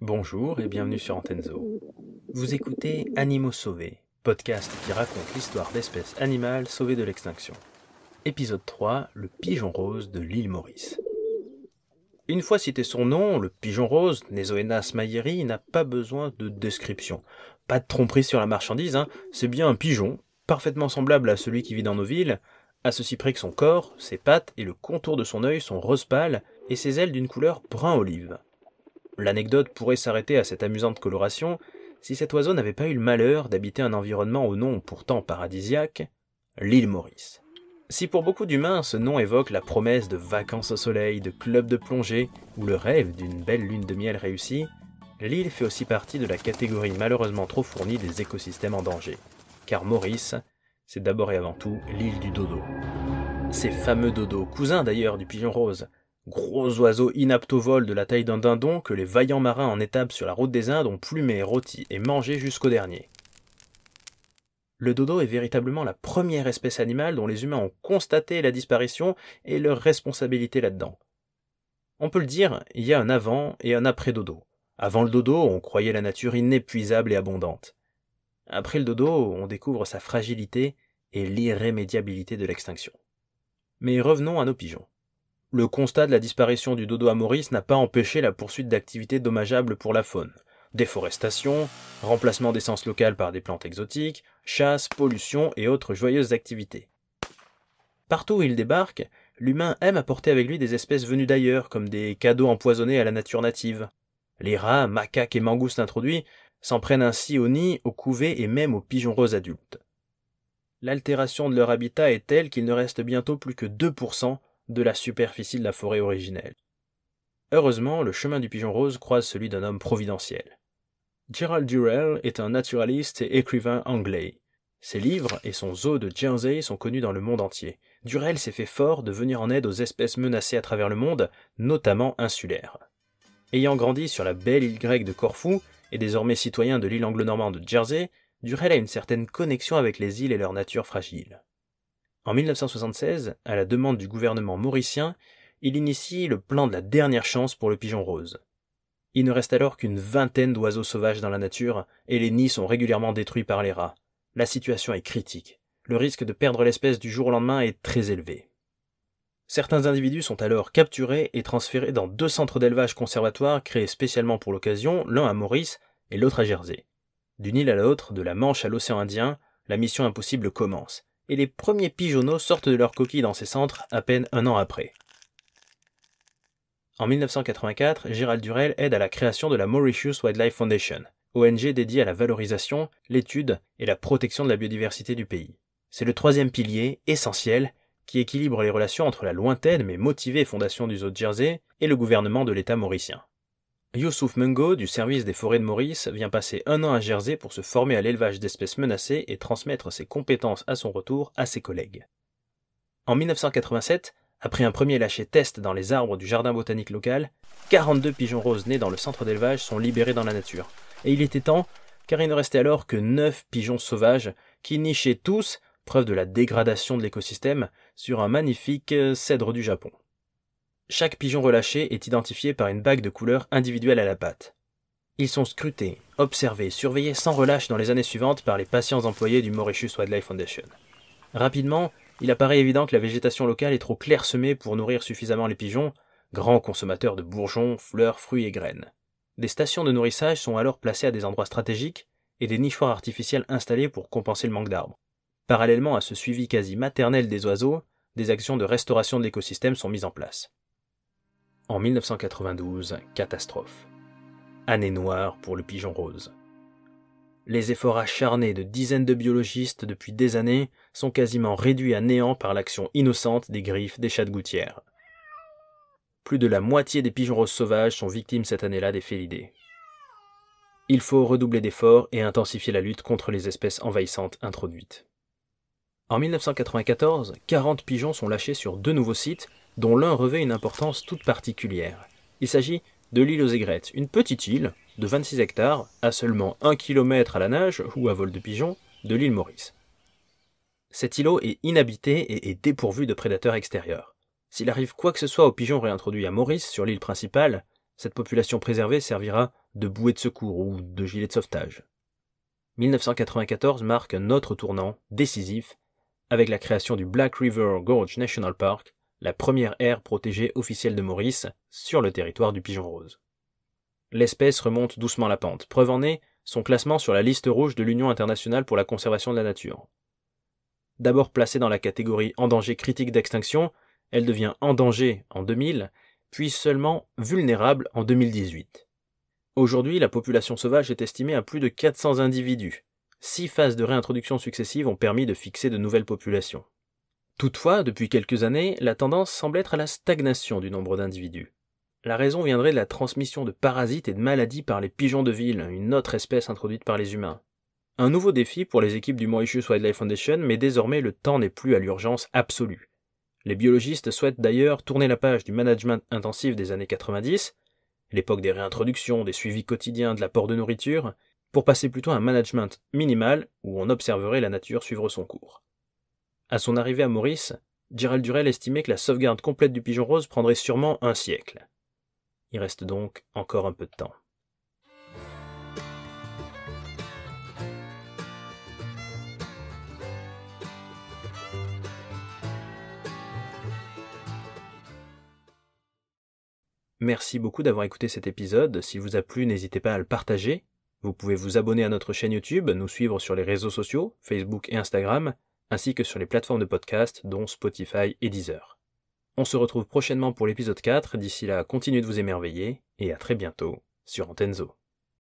Bonjour et bienvenue sur Antenzo. Vous écoutez Animaux sauvés, podcast qui raconte l'histoire d'espèces animales sauvées de l'extinction. Épisode 3, le pigeon rose de l'île Maurice. Une fois cité son nom, le pigeon rose, Nezoenas mayeri, n'a pas besoin de description. Pas de tromperie sur la marchandise, hein. c'est bien un pigeon, parfaitement semblable à celui qui vit dans nos villes, à ceci près que son corps, ses pattes et le contour de son œil sont rose pâle et ses ailes d'une couleur brun olive. L'anecdote pourrait s'arrêter à cette amusante coloration si cet oiseau n'avait pas eu le malheur d'habiter un environnement au nom pourtant paradisiaque, l'île Maurice. Si pour beaucoup d'humains ce nom évoque la promesse de vacances au soleil, de clubs de plongée ou le rêve d'une belle lune de miel réussie, l'île fait aussi partie de la catégorie malheureusement trop fournie des écosystèmes en danger. Car Maurice c'est d'abord et avant tout l'île du dodo. Ces fameux dodos, cousins d'ailleurs du pigeon rose, gros oiseaux inaptes au vol de la taille d'un dindon que les vaillants marins en étape sur la route des Indes ont plumé, rôti et mangé jusqu'au dernier. Le dodo est véritablement la première espèce animale dont les humains ont constaté la disparition et leur responsabilité là-dedans. On peut le dire, il y a un avant et un après dodo. Avant le dodo, on croyait la nature inépuisable et abondante. Après le dodo, on découvre sa fragilité et l'irrémédiabilité de l'extinction. Mais revenons à nos pigeons. Le constat de la disparition du dodo à Maurice n'a pas empêché la poursuite d'activités dommageables pour la faune. Déforestation, remplacement d'essence locales par des plantes exotiques, chasse, pollution et autres joyeuses activités. Partout où il débarque, l'humain aime apporter avec lui des espèces venues d'ailleurs, comme des cadeaux empoisonnés à la nature native. Les rats, macaques et mangoustes introduits s'en prennent ainsi aux nids, aux couvées et même aux pigeons roses adultes. L'altération de leur habitat est telle qu'il ne reste bientôt plus que 2% de la superficie de la forêt originelle. Heureusement, le chemin du pigeon rose croise celui d'un homme providentiel. Gerald Durrell est un naturaliste et écrivain anglais. Ses livres et son zoo de Jersey sont connus dans le monde entier. Durrell s'est fait fort de venir en aide aux espèces menacées à travers le monde, notamment insulaires. Ayant grandi sur la belle île grecque de Corfou, et désormais citoyen de l'île anglo-normande de Jersey, Durel a une certaine connexion avec les îles et leur nature fragile. En 1976, à la demande du gouvernement mauricien, il initie le plan de la dernière chance pour le pigeon rose. Il ne reste alors qu'une vingtaine d'oiseaux sauvages dans la nature, et les nids sont régulièrement détruits par les rats. La situation est critique. Le risque de perdre l'espèce du jour au lendemain est très élevé. Certains individus sont alors capturés et transférés dans deux centres d'élevage conservatoires créés spécialement pour l'occasion, l'un à Maurice et l'autre à Jersey. D'une île à l'autre, de la Manche à l'océan Indien, la mission impossible commence, et les premiers pigeonneaux sortent de leurs coquilles dans ces centres à peine un an après. En 1984, Gérald Durel aide à la création de la Mauritius Wildlife Foundation, ONG dédiée à la valorisation, l'étude et la protection de la biodiversité du pays. C'est le troisième pilier, essentiel, qui équilibre les relations entre la lointaine mais motivée fondation du zoo de Jersey et le gouvernement de l'État mauricien. Youssouf Mungo, du service des forêts de Maurice, vient passer un an à Jersey pour se former à l'élevage d'espèces menacées et transmettre ses compétences à son retour à ses collègues. En 1987, après un premier lâcher test dans les arbres du jardin botanique local, 42 pigeons roses nés dans le centre d'élevage sont libérés dans la nature. Et il était temps, car il ne restait alors que 9 pigeons sauvages qui nichaient tous, preuve de la dégradation de l'écosystème, sur un magnifique euh, cèdre du Japon. Chaque pigeon relâché est identifié par une bague de couleur individuelle à la patte. Ils sont scrutés, observés, surveillés sans relâche dans les années suivantes par les patients employés du Mauritius Wildlife Foundation. Rapidement, il apparaît évident que la végétation locale est trop clairsemée pour nourrir suffisamment les pigeons, grands consommateurs de bourgeons, fleurs, fruits et graines. Des stations de nourrissage sont alors placées à des endroits stratégiques et des nichoirs artificiels installés pour compenser le manque d'arbres. Parallèlement à ce suivi quasi maternel des oiseaux, des actions de restauration de l'écosystème sont mises en place. En 1992, catastrophe. Année noire pour le pigeon rose. Les efforts acharnés de dizaines de biologistes depuis des années sont quasiment réduits à néant par l'action innocente des griffes des chats de gouttière. Plus de la moitié des pigeons roses sauvages sont victimes cette année-là des félidés. Il faut redoubler d'efforts et intensifier la lutte contre les espèces envahissantes introduites. En 1994, 40 pigeons sont lâchés sur deux nouveaux sites, dont l'un revêt une importance toute particulière. Il s'agit de l'île aux aigrettes, une petite île de 26 hectares, à seulement 1 km à la nage ou à vol de pigeon de l'île Maurice. Cet îlot est inhabité et est dépourvu de prédateurs extérieurs. S'il arrive quoi que ce soit aux pigeons réintroduits à Maurice sur l'île principale, cette population préservée servira de bouée de secours ou de gilet de sauvetage. 1994 marque un autre tournant décisif avec la création du Black River Gorge National Park, la première aire protégée officielle de Maurice sur le territoire du pigeon rose. L'espèce remonte doucement la pente, preuve en est son classement sur la liste rouge de l'Union internationale pour la conservation de la nature. D'abord placée dans la catégorie en danger critique d'extinction, elle devient en danger en 2000, puis seulement vulnérable en 2018. Aujourd'hui, la population sauvage est estimée à plus de 400 individus, six phases de réintroduction successives ont permis de fixer de nouvelles populations. Toutefois, depuis quelques années, la tendance semble être à la stagnation du nombre d'individus. La raison viendrait de la transmission de parasites et de maladies par les pigeons de ville, une autre espèce introduite par les humains. Un nouveau défi pour les équipes du Mauritius Wildlife Foundation, mais désormais le temps n'est plus à l'urgence absolue. Les biologistes souhaitent d'ailleurs tourner la page du management intensif des années 90, l'époque des réintroductions, des suivis quotidiens, de l'apport de nourriture, pour passer plutôt à un management minimal où on observerait la nature suivre son cours. À son arrivée à Maurice, Gérald Durel estimait que la sauvegarde complète du pigeon rose prendrait sûrement un siècle. Il reste donc encore un peu de temps. Merci beaucoup d'avoir écouté cet épisode. S'il vous a plu, n'hésitez pas à le partager vous pouvez vous abonner à notre chaîne YouTube, nous suivre sur les réseaux sociaux, Facebook et Instagram, ainsi que sur les plateformes de podcast dont Spotify et Deezer. On se retrouve prochainement pour l'épisode 4, d'ici là continuez de vous émerveiller, et à très bientôt sur Antenzo.